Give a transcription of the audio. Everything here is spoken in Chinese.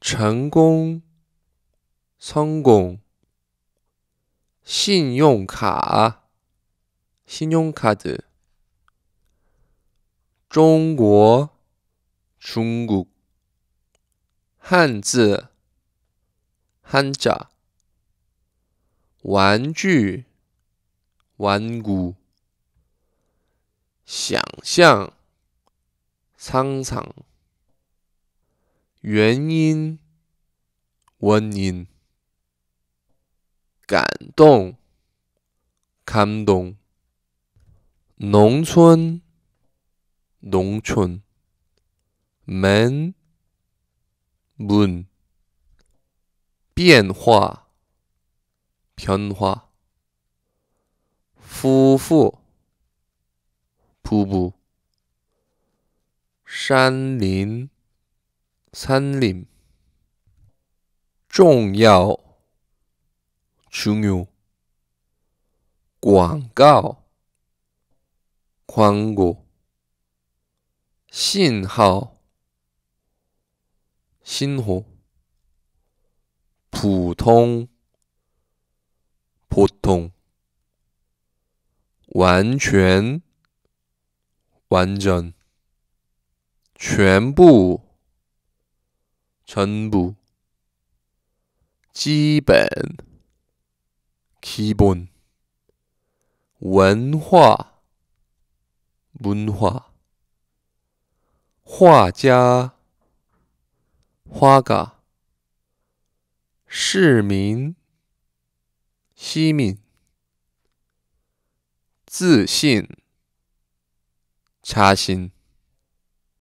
成功，成功，信用卡，信用卡的，中国，中国，汉字，汉字，玩具，玩具，想象，商场。原因、文音，感动，感动，农村，农村，门，门，变化，变化，夫妇，瀑布，山林。 산림 중요 중요 광고 광고 신호 신호 보통 보통 완전 완전 全部 전부 기본 기본 文화 문화 화자 화가 시민 시민 自信자신